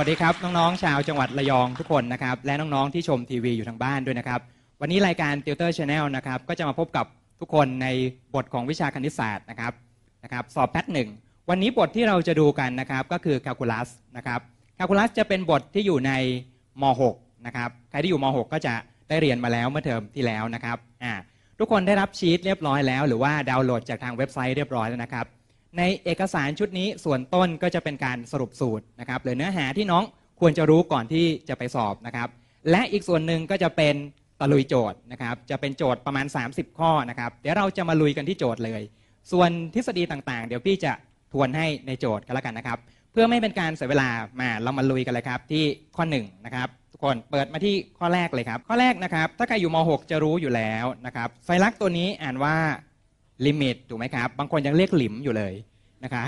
วัสดีครับน้อง ๆ ชาวจังหวัดระยองทุกคนนะครับและน้องๆที่ชมทีวีอยู่ทางบ้านด้วยนะครับวันนี้รายการติวเตอร์ชาแนลนะครับก็จะมาพบกับทุกคนในบทของวิชาคณิตศาสตร์นะครับนะครับสอบแพทหนึ่งวันนี้บทที่เราจะดูกันนะครับก็คือคลคูลัสนะครับคลคูลัสจะเป็นบทที่อยู่ในม .6 นะครับใครที่อยู่ม .6 ก็จะได้เรียนมาแล้วเมื่อเทอมที่แล้วนะครับอ่าทุกคนได้รับชีตเรียบร้อยแล้วหรือว่าดาวน์โหลดจากทางเว็บไซต์เรียบร้อยแล้วนะครับในเอกสารชุดนี้ส่วนต้นก็จะเป็นการสรุปสูตรนะครับหรือเนื้อหาที่น้องควรจะรู้ก่อนที่จะไปสอบนะครับและอีกส่วนหนึ่งก็จะเป็นตะลุยโจทย์นะครับจะเป็นโจทย์ประมาณ 30 ข้อนะครับ เดี๋ยวเราจะมาลุยกันที่โจทย์เลย ส่วนทฤษฎีต่างๆเดี๋ยวพี่จะทวนให้ในโจทย์กันแล้วกันนะครับ เพื่อไม่เป็นการเสียเวลามาเรามาลุยกันเลยครับ ที่ข้อ1นะครับทุกคนเปิดมาที่ข้อแรกเลยครับ ข้อแรกนะครับ ถ้าใครอยู่ม .6 จะรู้อยู่แล้วนะครับไฟลักษ์ตัวนี้อ่านว่าลิมิต ถูกไหมครับ บางคนยังเรียกหลิมอยู่เลยนะคะ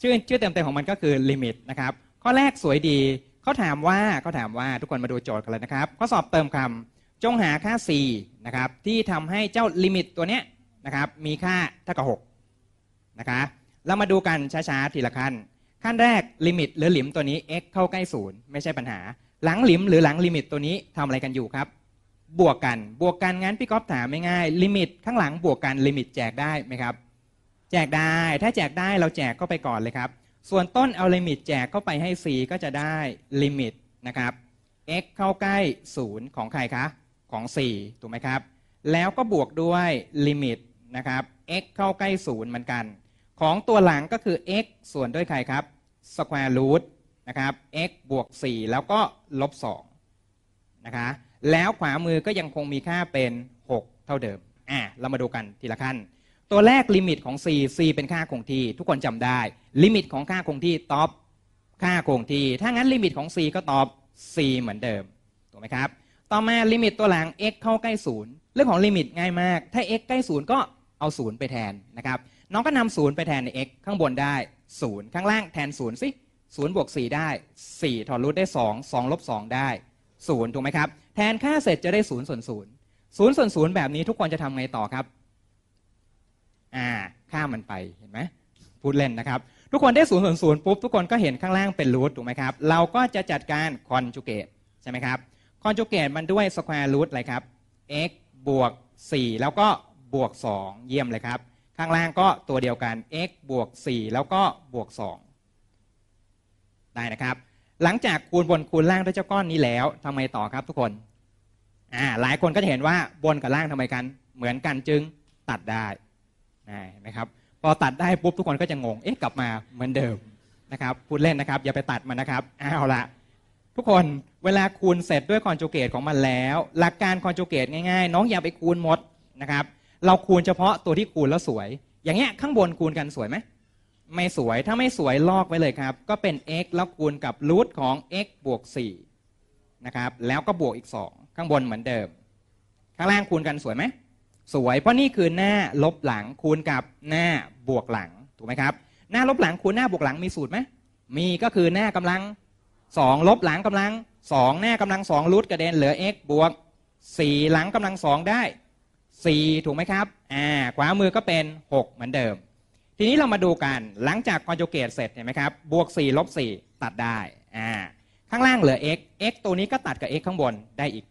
ชื่อชื่อเต็มๆของมันก็คือลิมิตนะครับ ข้อแรกสวยดีเขาถามว่าเขาถามว่าทุกคนมาดูโจทย์กันเลยนะครับ ข้อสอบเติมคำจงหาค่า c นะครับที่ทำให้เจ้าลิมิตตัวเนี้ยนะครับมีค่า เท่ากับ6นะคะ เรามาดูกันช้าๆ ทีละขั้น ขั้นแรกลิมิต หรือหลิมตัวนี้ x เข้าใกล้ศูนย์ไม่ใช่ปัญหา หลังหลิมหรือหลังลิมิตตัวนี้ทำอะไรกันอยู่ครับบวกกันบวกกันงั้นพี่ก๊อฟถามไม่ง่ายลิมิตข้างหลังบวกกันลิมิตแจกได้ไหมครับ แจกได้ถ้าแจกได้เราแจกเข้าไปก่อนเลยครับ ส่วนต้นเอาลิมิตแจกเข้าไปให้4ก็จะได้ลิมิตนะครับ x เข้าใกล้ 0 ของใครคะของ4ถูกไหมครับ แล้วก็บวกด้วยลิมิตนะครับ x เข้าใกล้0เหมือนกันของตัวหลังก็คือ x ส่วนด้วยใครครับ square root นะครับ x บวก4แล้วก็ลบ2นะคะแล้วขวามือก็ยังคงมีค่าเป็น 6 เท่าเดิม อ่ะ เรามาดูกันทีละขั้น ตัวแรกลิมิตของ c c เป็นค่าคงที่ทุกคนจำได้ ลิมิตของค่าคงที่ตอบค่าคงที่ ถ้างั้นลิมิตของ c ก็ตอบ c เหมือนเดิม ถูกไหมครับ ต่อมาลิมิตตัวหลัง x เข้าใกล้ศูนย์เรื่องของลิมิตง่ายมาก ถ้า x ใกล้ศูนย์ก็เอาศูนย์ไปแทนนะครับ น้องก็นำศูนย์ไปแทนใน x ข้างบนได้ศูนย์ข้างล่างแทนศูนย์สิศูนย์บวกสี่ได้สี่ถอดรูทได้สองสองลบสองได้ศูนย์ถูกไหมครับแทนค่าเสร็จจะได้ศูนย์ส่วนศูนย์ศูนย์ส่วนศูนย์แบบนี้ทุกคนจะทำไงต่อครับอ่าค่ามมันไปเห็นไหมพูดเล่นนะครับ ทุกคนได้ศูนย์ส่วนศูนย์ปุ๊บ ทุกคนก็เห็นข้างล่างเป็นรูทถูกไหมครับ เราก็จะจัดการคอนจูเกตใช่ไหมครับคอนจูเกตมันด้วยสแควร์รูทอะไรครับ x บวก 4 แล้วก็บวก 2 เยี่ยมเลยครับ ข้างล่างก็ตัวเดียวกัน x บวก4แล้วก็บวก2ได้นะครับหลังจากคูณบนคูณล่างด้วยเจ้าก้อนนี้แล้ว ทำไมต่อครับทุกคน อ่าหลายคนก็จะเห็นว่าบนกับล่างทำไมกัน เหมือนกันจึงตัดได้นะครับพอตัดได้ปุ๊บทุกคนก็จะงงเอ๊ะกลับมาเหมือนเดิมนะครับพูดเล่นนะครับ อย่าไปตัดมันนะครับอ้าวละทุกคนเวลาคูณเสร็จด้วยคอนจูเกตของมันแล้ว หลักการคอนจูเกตง่าย ๆ น้องอย่าไปคูณหมดนะครับเราคูณเฉพาะตัวที่คูณแล้วสวย อย่างเงี้ยข้างบนคูณกันสวยไหมไม่สวย ถ้าไม่สวยลอกไว้เลยครับ ก็เป็น x แล้วคูณกับรูทของ x บวก4นะครับ แล้วก็บวกอีก 2 ข้างบนเหมือนเดิม ข้างล่างคูณกันสวยไหม สวย เพราะนี่คือหน้าลบหลังคูณกับหน้าบวกหลัง ถูกไหมครับ หน้าลบหลังคูณหน้าบวกหลังมีสูตรไหม มีก็คือหน้ากำลัง 2 ลบหลังกำลัง 2 หน้ากำลัง2รูทกระเด็นเหลือ x บวก 4 หลังกำลัง2ได้ 4 ถูกไหมครับ อ่า ขวามือก็เป็น 6 เหมือนเดิมทีนี้เรามาดูกัน หลังจากคอนจูเกตเสร็จเห็นไหมครับ บวก4ลบ4ตัดได้อ่าข้างล่างเหลือ x x ตัวนี้ก็ตัดกับ x ข้างบนได้อีก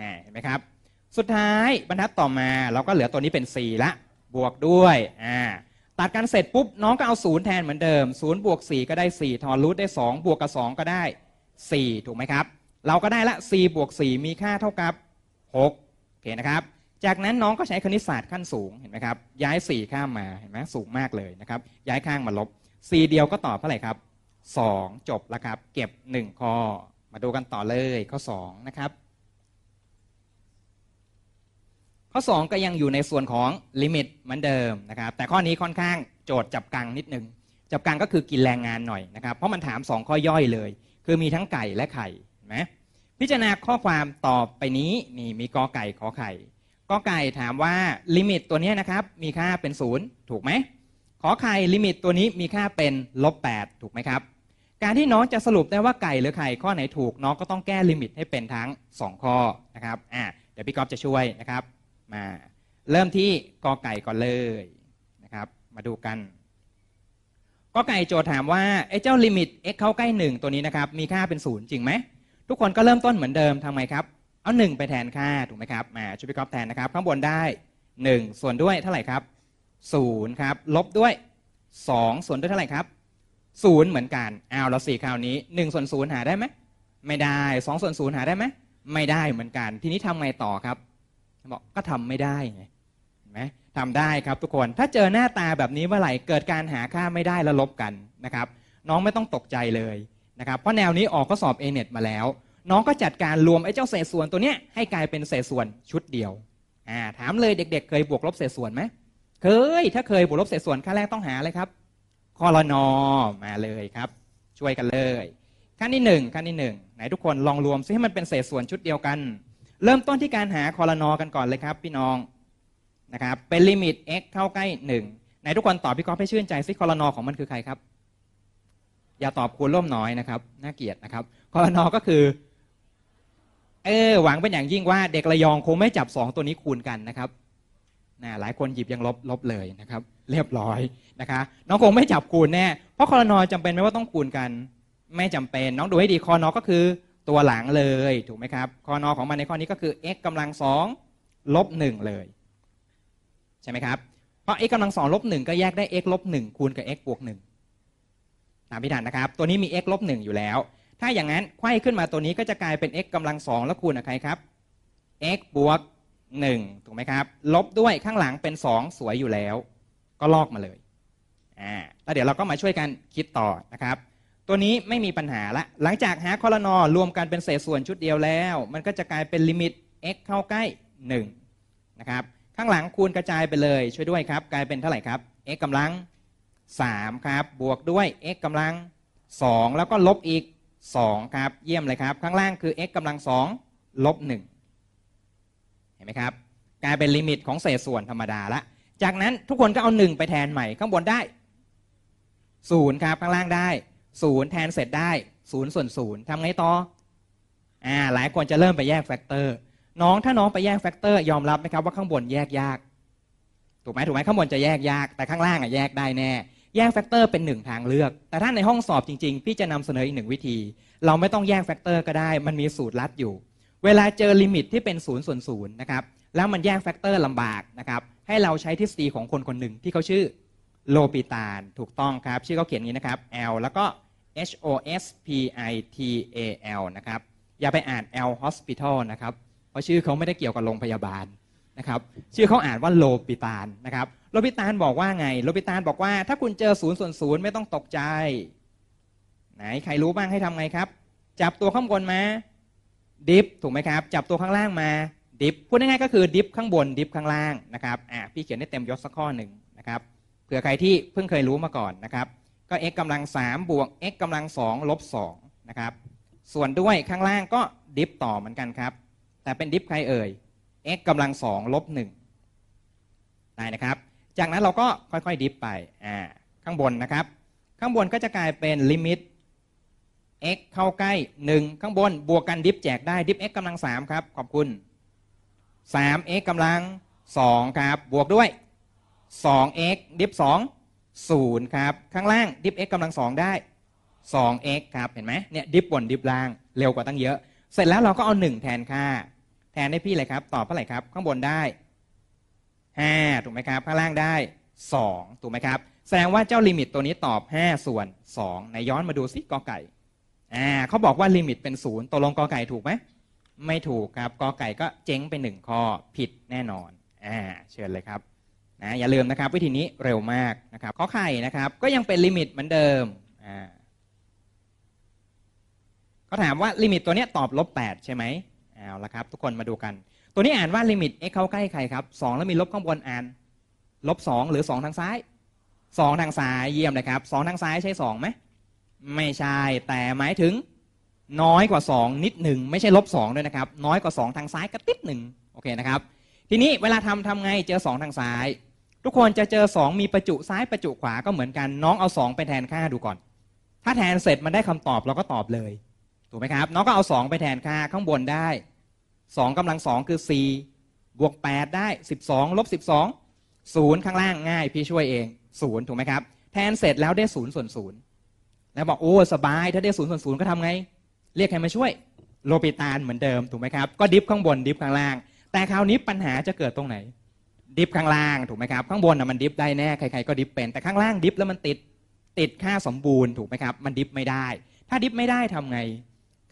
อ่าเห็นไหมครับ สุดท้ายบรรทัดต่อมาเราก็เหลือตัวนี้เป็น4ละ บวกด้วยอ่าตัดกันเสร็จปุ๊บน้องก็เอาศูนย์แทนเหมือนเดิมศูนย์บวก 4 ก็ได้ 4 ทอนรูทได้ 2 บวกกับ 2 ก็ได้ 4 ถูกไหมครับ เราก็ได้ละ4บวก4มีค่าเท่ากับ6โอเคนะครับจากนั้นน้องก็ใช้คณิตศาสตร์ขั้นสูงเห็นไหมครับย้าย 4 ข้ามมาเห็นไหมสูงมากเลยนะครับย้ายข้างมาลบ 4 เดียวก็ตอบเท่าไหร่ครับ 2 จบแล้วครับ เก็บ1ข้อมาดูกันต่อเลยข้อ 2 นะครับ ข้อ 2 ก็ยังอยู่ในส่วนของลิมิตเหมือนเดิมนะครับแต่ข้อนี้ค่อนข้างโจทย์จับกังนิดนึง จับกังก็คือกินแรงงานหน่อยนะครับ เพราะมันถาม 2 ข้อย่อยเลย คือมีทั้งไก่และไข่เห็นไหมพิจารณาข้อความตอบไปนี้นี่มีกอไก่ขอไข่ก็ไก่ถามว่าลิมิตตัวนี้นะครับมีค่าเป็นศูนย์ถูกไหม ขอไข่ลิมิตตัวนี้มีค่าเป็น ลบแถูกไหมครับ การที่น้องจะสรุปได้ว่าไก่หรือไข่ข้อไหน ถูกน้องก็ต้องแก้ลิมิตให้เป็นทั้ง 2 ข้อนะครับอ่าเดี๋ยวพี่ก๊อฟจะช่วยนะครับมาเริ่มที่กอไก่ก่อนเลยนะครับมาดูกันกอไก่โจทย์ถามว่าไอ้เจ้าลิมิต x เข้าใกล้ 1 ตัวนี้นะครับมีค่าเป็นศูนย์จริงไหมทุกคนก็เริ่มต้นเหมือนเดิมทำไมครับเอาหนึ่งไปแทนค่าถูกไหมครับมาช่วยพี่ก๊อฟแทนนะครับข้างบนได้ 1 ส่วนด้วยเท่าไหร่ครับ0ครับลบด้วย 2 ส่วนด้วยเท่าไหร่ครับ0เหมือนกันเอาเราสี่คราวนี้ 1 ส่วน0หาได้ไหมไม่ได้ 2 ส่วน0หาได้ไหมไม่ได้เหมือนกัน ทีนี้ทำไงต่อครับบอกก็ทำไม่ได้ไงเห็นไหมทำได้ครับทุกคนถ้าเจอหน้าตาแบบนี้เมื่อไหร่เกิดการหาค่าไม่ได้แล้วลบกันนะครับ น้องไม่ต้องตกใจเลยนะครับเพราะแนวนี้ออกข้อสอบเอเน็ตมาแล้วน้องก็จัดการรวมไอ้เจ้าเศษส่วนตัวเนี้ยให้กลายเป็นเศษส่วนชุดเดียวอ่าถามเลยเด็กๆเคยบวกลบเศษส่วนไหมเคย ถ้าเคยบวกลบเศษส่วนขั้นแรกต้องหาเลยครับ คอรนอมาเลยครับ ช่วยกันเลย ขั้นที่หนึ่งขั้นที่หนึ่งไหนทุกคนลองรวมซิให้มันเป็นเศษส่วนชุดเดียวกัน เริ่มต้นที่การหาคอรนอกันก่อนเลยครับพี่น้องนะครับ เป็นลิมิต x เข้าใกล้หนึ่งไหนทุกคนตอบพี่ก๊อฟให้ชื่นใจซิคอรนอของมันคือใครครับ อย่าตอบคูณร่วมน้อยนะครับ น่าเกียดนะครับ คอรนอก็คือเออหวังเป็นอย่างยิ่งว่า เด็กระยองคงไม่จับสองตัวนี้คูณกันนะครับนะหลายคนหยิบยังลบลบเลยนะครับเรียบร้อยนะคะน้องคงไม่จับคูณแน่เพราะคอรนอจำเป็นไหมว่าต้องคูณกันไม่จำเป็น น้องดูให้ดีคอนอก็คือตัวหลังเลยถูกไหมครับคอนอของมันในข้อนี้ก็คือ x กำลังสองลบหนึ่งเลยใช่ไหมครับเพราะ x กำลังสองลบหนึ่งก็แยกได้ x ลบหนึ่งคูณกับ x บวกหนึ่งตามพิธานนะครับตัวนี้มี x ลบหนึ่งอยู่แล้วถ้าอย่างนั้นไข้ขึ้นมาตัวนี้ก็จะกลายเป็น x กำลังสองแล้วคูณกับใครครับ x บวกหนึ่งถูกไหมครับ ลบด้วยข้างหลังเป็นสองสวยอยู่แล้ว ก็ลอกมาเลยอ่าแล้วเดี๋ยวเราก็มาช่วยกันคิดต่อนะครับ ตัวนี้ไม่มีปัญหาละหลังจากหาคอลนอรวมกันเป็นเศษส่วนชุดเดียวแล้ว มันก็จะกลายเป็นลิมิต x เข้าใกล้1นะครับข้างหลังคูณกระจายไปเลยช่วยด้วยครับกลายเป็นเท่าไหร่ครับ x กำลัง3ครับบวกด้วย x กำลัง2แล้วก็ลบอีก2 ครับ เยี่ยมเลยครับ ข้างล่างคือ x กำลัง2ลบ1เห็นไหมครับ กลายเป็นลิมิตของเศษส่วนธรรมดาละจากนั้นทุกคนก็เอา 1 ไปแทนใหม่ ข้างบนได้ 0 ครับ ข้างล่างได้ 0 แทนเสร็จได้0ส่วน0ทำไงต่ออ่าหลายคนจะเริ่มไปแยกแฟกเตอร์น้องถ้าน้องไปแยกแฟกเตอร์ยอมรับไหมครับ ว่าข้างบนแยกยากถูกไหมถูกไหมข้างบนจะแยกยาก แต่ข้างล่างอ่ะแยกได้แน่แยกแฟกเตอร์เป็นหนึ่งทางเลือก แต่ถ้าในห้องสอบจริงๆ พี่จะนำเสนออีกหนึ่งวิธี เราไม่ต้องแยกแฟกเตอร์ก็ได้ มันมีสูตรลัดอยู่ เวลาเจอลิมิตที่เป็นศูนย์ส่วนศูนย์นะครับ แล้วมันแยกแฟกเตอร์ลำบากนะครับ ให้เราใช้ทฤษฎีของคนคนหนึ่งที่เขาชื่อโลปิตานถูกต้องครับ ชื่อเขาเขียนนี้นะครับ L แล้วก็ H O S P I T A L นะครับ อย่าไปอ่าน L Hospital นะครับ เพราะชื่อเขาไม่ได้เกี่ยวกับโรงพยาบาละครับ ชื่อเขาอ่านว่าโลปิตานนะครับโลปิตานบอกว่าไงโลปิตานบอกว่าถ้าคุณเจอศูนย์ส่วนศูนย์ไม่ต้องตกใจ ไหนใครรู้บ้างให้ทำไง ครับ จับตัวข้างบนมาดิฟถูกไหมครับ จับตัวข้างล่างมาดิฟ พูดง่ายๆก็คือดิฟข้างบนดิฟข้างล่างนะครับอ่ะพี่เขียนได้เต็มยศสักข้อหนึ่งนะครับ เผื่อใครที่เพิ่งเคยรู้มาก่อนนะครับ ก็ x กำลัง3บวก x กำลัง2ลบ2นะครับ ส่วนด้วยข้างล่างก็ดิฟต่อเหมือนกันครับ แต่เป็นดิฟใครเอ่ย x กำลังสองลบหนึ่งได้นะครับ จากนั้นเราก็ค่อยๆดิฟไปอ่าข้างบนนะครับ ข้างบนก็จะกลายเป็นลิมิต x เข้าใกล้ 1 ข้างบน บวกกันดิฟแจกได้ดิฟ x กำลัง3ครับ ขอบคุณ 3x กำลัง 2 ครับ บวกด้วย 2x ดิฟ2 0 ครับ ข้างล่างดิฟ x กำลัง2ได้ 2x ครับ เห็นไหมเนี่ยดิฟบนดิฟล่างเร็วกว่าตั้งเยอะ เสร็จแล้วเราก็เอา 1 แทนค่าแทนได้พี่เลยครับ ตอบเท่าไหร่ครับ ข้างบนได้ 5 ถูกไหมครับข้างล่างได้ 2 ถูกไหมครับ แสดงว่าเจ้าลิมิตตัวนี้ตอบ 5 ส่วน 2 ในย้อนมาดูซิกอไก่อ่าเขาบอกว่าลิมิตเป็น 0 ตกลงกอไก่ถูกไหมไม่ถูกครับกอไก่ก็เจ๊งไปหนึ่งข้อผิดแน่นอนอ่าเชิญเลยครับนะอย่าลืมนะครับวิธีนี้เร็วมากนะครับข้อไข่นะครับก็ยังเป็นลิมิตเหมือนเดิมอ่าเขาถามว่าลิมิตตัวนี้ตอบลบแปดใช่ไหมเอาละครับทุกคนมาดูกัน ตัวนี้อ่านว่าลิมิต x เข้าใกล้ใครครับสองแล้วมีลบข้างบนอ่านลบสองหรือสองทางซ้ายสองทางซ้ายเยี่ยมเลยครับสองทางซ้ายใช่สองไหมไม่ใช่แต่หมายถึง น้อยกว่า 2 นิดหนึ่งไม่ใช่ลบสด้วยนะครับน้อยกว่า 2 ทางซ้ายกระติดหนึ่งโอเคนะครับทีนี้เวลาทำทำไงเจอ 2 ทางซ้าย ทุกคนจะเจอ 2 มีประจุซ้ายประจุขวาก็เหมือนกันน้องเอา2ไปแทนค่าดูก่อน ถ้าแทนเสร็จมันได้คำตอบเราก็ตอบเลยถูกไหมครับน้องก็เอา 2 ไปแทนค่าข้างบนได้2 กำลังสองคือ4บวก8ได้ 12 ลบ 12 0 ข้างล่างง่าย พี่ช่วยเอง 0 ถูกไหมครับ แทนเสร็จแล้วได้0ส่วน0แล้วบอกโอ้สบายถ้าได้0ส่วน0ก็ทำไง เรียกใครมาช่วย โลปิตานเหมือนเดิม ถูกไหมครับ ก็ดิฟข้างบน ดิฟข้างล่าง แต่คราวนี้ปัญหาจะเกิดตรงไหน ดิฟข้างล่าง ถูกไหมครับข้างบนนะมันดิฟได้แน่ใคร ๆก็ดิฟเป็นแต่ข้างล่างดิฟแล้วมันติดติดค่าสมบูรณ์ถูกไหมครับมันดิฟไม่ได้ ถ้าดิฟไม่ได้ทำไง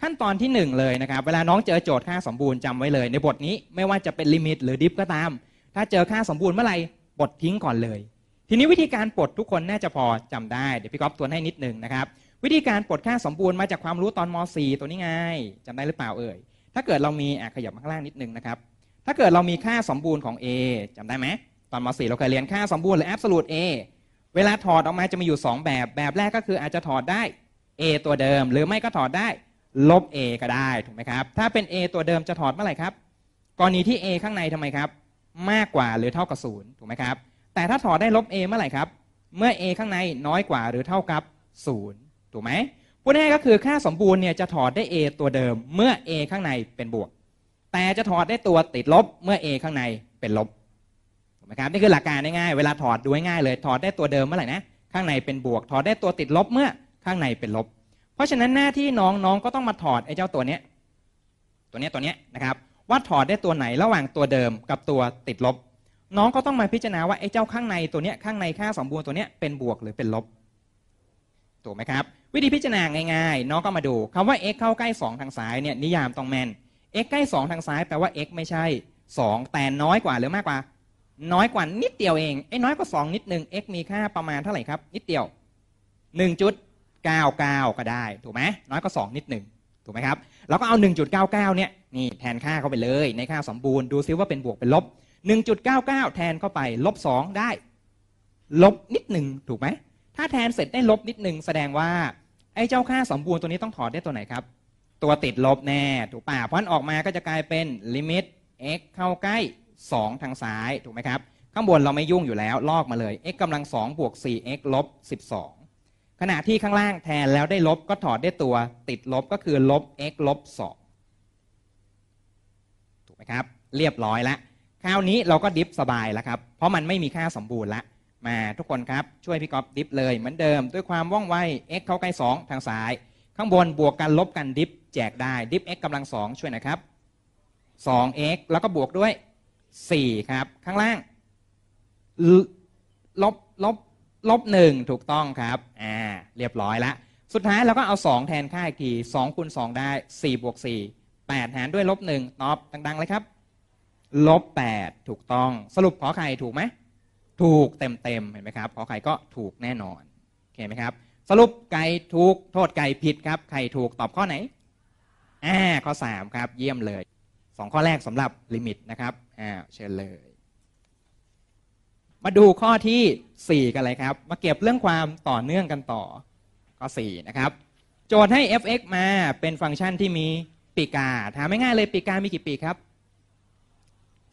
ขั้นตอนที่ 1 เลยนะครับ เวลาน้องเจอโจทย์ค่าสมบูรณ์จำไว้เลยในบทนี้ไม่ว่าจะเป็นลิมิต หรือดิฟก็ตาม ถ้าเจอค่าสมบูรณ์เมื่อไหร่ บททิ้งก่อนเลย ทีนี้วิธีการปลดทุกคนน่าจะพอจำได้ เดี๋ยวพี่ก๊อฟตัวให้นิดหนึ่งนะครับ วิธีการปลดค่าสมบูรณ์มาจากความรู้ตอนม .4 ตัวนี้ไงจำได้หรือเปล่าเอ่ย ถ้าเกิดเรามีอ่ะขยับมาข้างล่างนิดหนึ่งนะครับ ถ้าเกิดเรามีค่าสมบูรณ์ของ A จำได้ไหมตอนม .4 เราเคยเรียนค่าสมบูรณ์หรือ absolute A เวลาถอดออกมาจะมีอยู่ 2 แบบ แบบแรกก็คืออาจจะถอดได้ A ตัวเดิม หรือไม่ก็ถอดได้ลบ a ก็ได้ถูกไหมครับถ้าเป็น a ตัวเดิมจะถอดเมื่อไหร่ครับ กรณีที่ a ข้างในทำไมครับ มากกว่าหรือเท่ากับศูนย์ถูกไหมครับแต่ถ้าถอดได้ลบ a เมื่อไหร่ครับ เมื่อ a ข้างในน้อยกว่าหรือเท่ากับศูนย์ถูกไหมพูดง่ายก็คือค่าสมบูรณ์เนี่ยจะถอดได้ a ตัวเดิมเมื่อ a ข้างในเป็นบวก แต่จะถอดได้ตัวติดลบเมื่อ a ข้างในเป็นลบถูกไหมครับนี่คือหลักการง่ายๆเวลาถอดดูง่ายเลยถอดได้ตัวเดิมเมื่อไหร่นะข้างในเป็นบวกถอดได้ตัวติดลบเมื่อข้างในเป็นลบเพราะฉะนั้นหน้าที่น้องน้องก็ต้องมาถอดไอ้เจ้าตัวเนี้ยตัวเนี้ยตัวเนี้ยนะครับว่าถอดได้ตัวไหนระหว่างตัวเดิมกับตัวติดลบ น้องก็ต้องมาพิจารณาว่าไอ้เจ้าข้างในตัวเนี้ยข้างในค่าสมบูรณ์ตัวเนี้ยเป็นบวกหรือเป็นลบถูกไหมครับ วิธีพิจารณาง่าย ๆ น้องก็มาดูคำว่า x เข้าใกล้ 2 ทางซ้ายเนี่ยนิยามต้องแมน x ใกล้ 2 ทางซ้ายแปลว่า x ไม่ใช่ 2 แต่น้อยกว่าหรือมากกว่า น้อยกว่า นิดเดียวเองไอ้น้อยกว่า 2 นิดหนึ่ง x มีค่าประมาณเท่าไหร่ครับนิดเดียว1 จุด99ก็ได้ถูกไหมน้อยก็2นิดหนึ่งถูกไหมครับแล้วก็เอา 1.99เนี่ยนี่ แทนค่าเข้าไปเลย ในค่าสมบูรณ์ดูซิว่าเป็นบวกเป็นลบ 1.99 แทนเข้าไปลบ 2 ได้ ลบนิดหนึ่งถูกไหมถ้าแทนเสร็จได้ลบนิดหนึ่งแสดงว่าไอ้เจ้าค่าสมบูรณ์ตัวนี้ต้องถอดได้ตัวไหนครับตัวติดลบแน่ถูกป่ะเพราะออกมาก็จะกลายเป็นลิมิต x เข้าใกล้ 2 ทางซ้ายถูกไหมครับข้างบนเราไม่ยุ่งอยู่แล้ว ลอกมาเลย x กำลัง2บวก 4x ลบ12ขณะที่ข้างล่างแทนแล้วได้ลบก็ถอดได้ตัว ติดลบก็คือ ลบ x ลบ2ถูกไหมครับ เรียบร้อยละคราวนี้เราก็ดิฟสบายแล้วครับ เพราะมันไม่มีค่าสมบูรณ์ละมาทุกคนครับช่วยพี่ก๊อฟดิฟเลยเหมือนเดิมด้วยความว่องไว x เข้าใกล้ 2 ทางซ้าย ข้างบนบวกกันลบกันดิฟ แจกได้ดิฟ x กำลัง2ช่วยนะครับ 2x แล้วก็บวกด้วย 4 ครับ ข้างล่างลบ ลบลบหนึ่งถูกต้องครับ อ่า เรียบร้อยละ สุดท้ายเราก็เอา2แทนค่าอีกที2คูณ2ได้4บวก4 8หารด้วยลบ1ตอบดังๆ เลยครับ ลบ8ถูกต้อง สรุปขอไข่ถูกไหม ถูกเต็มๆ เห็นไหมครับขอไข่ก็ถูกแน่นอน โอเคไหมครับ สรุปไก่ถูก โทษไก่ผิดครับไข่ถูกตอบข้อไหน อ่า ข้อ3ครับ เยี่ยมเลย2ข้อแรกสำหรับลิมิตนะครับ อ่าเชิญเลยมาดูข้อที่ 4 กันเลยครับ มาเก็บเรื่องความต่อเนื่องกันต่อข้อ 4 นะครับ โจทย์ให้ f(x) มาเป็นฟังก์ชันที่มีปีกาถามง่ายเลยปีกา มีกี่ปีกครับ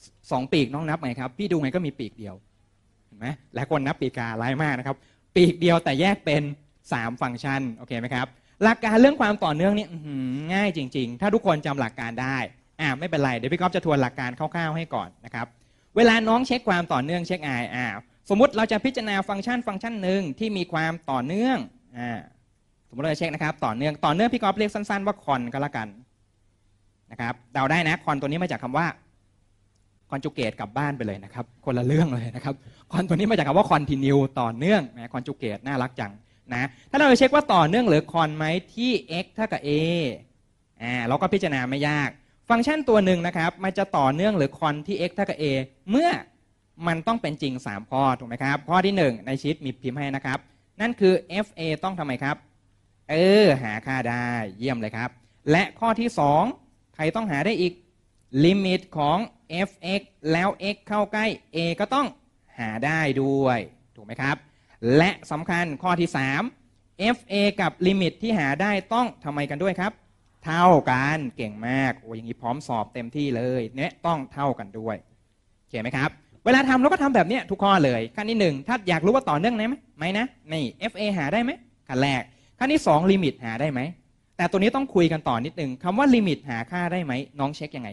2 ปีกน้องนับไงครับ พี่ดู ไง ก็มีปีกเดียว เห็นไหมหลายคนนับปีกาหลายมากนะครับ ปีกเดียวแต่แยกเป็น 3 ฟังก์ชัน โอเคไหมครับ หลักการ เรื่องความต่อเนื่องนี่ง่ายจริง ๆ ถ้าทุกคนจำหลักการได้ อ่าไม่เป็นไรเดี๋ยวพี่ก๊อฟจะทวนหลักการคร่าวๆ ให้ก่อนนะครับเวลาน้องเช็คความต่อเนื่องเช็ค i อสมมติเราจะพิจารณาฟังก์ชันฟังก์ชันหนึ่งที่มีความต่อเนื่องอ่าสมมติเราจะเช็คนะครับต่อเนื่องต่อเนื่องพี่กอล์ฟเรียกสั้นๆว่าคอนก็แล้วกันนะครับเดาได้นะคอนตัวนี้มาจากคำว่าคอนจูเกตกลับบ้านไปเลยนะครับคนละเรื่องเลยนะครับคอนตัวนี้มาจากคำว่าคอนตินิวต่อเนื่องนะคอนจูเกตน่ารักจังนะถ้าเราจะเช็คว่าต่อเนื่องหรือคอนไหมที่ x เท่ากับ a อ่าเราก็พิจารณาไม่ยากฟังก์ชันตัวหนึ่งนะครับ มันจะต่อเนื่องหรือคอนที่ x เท่ากับ a เมื่อมันต้องเป็นจริง 3 ข้อถูกไหมครับ ข้อที่ 1 ในชีตมีพิมพ์ให้นะครับ นั่นคือ fa ต้องทำไมครับ เออ หาค่าได้ เยี่ยมเลยครับ และข้อที่ 2 ใครต้องหาได้อีกลิมิตของ f(x) แล้ว x เข้าใกล้ a ก็ต้องหาได้ด้วยถูกไหมครับ และสำคัญข้อที่ 3 f a กับลิมิตที่หาได้ต้องทำไมกันด้วยครับเท่ากันเก่งมากโอ้อย่างนี้พร้อมสอบเต็มที่เลยเนี่ยต้องเท่ากันด้วยเข้าไหมครับเวลาทำเราก็ทำแบบนี้ทุกข้อเลยขั้นที่หนึ่งถ้าอยากรู้ว่าต่อเนื่องได้ไหมไม่นะนี่ FA หาได้ไหมขั้นแรกขั้นที่สองลิมิตหาได้ไหมแต่ตัวนี้ต้องคุยกันต่อนิดนึงคำว่าลิมิตหาค่าได้ไหมน้องเช็คยังไง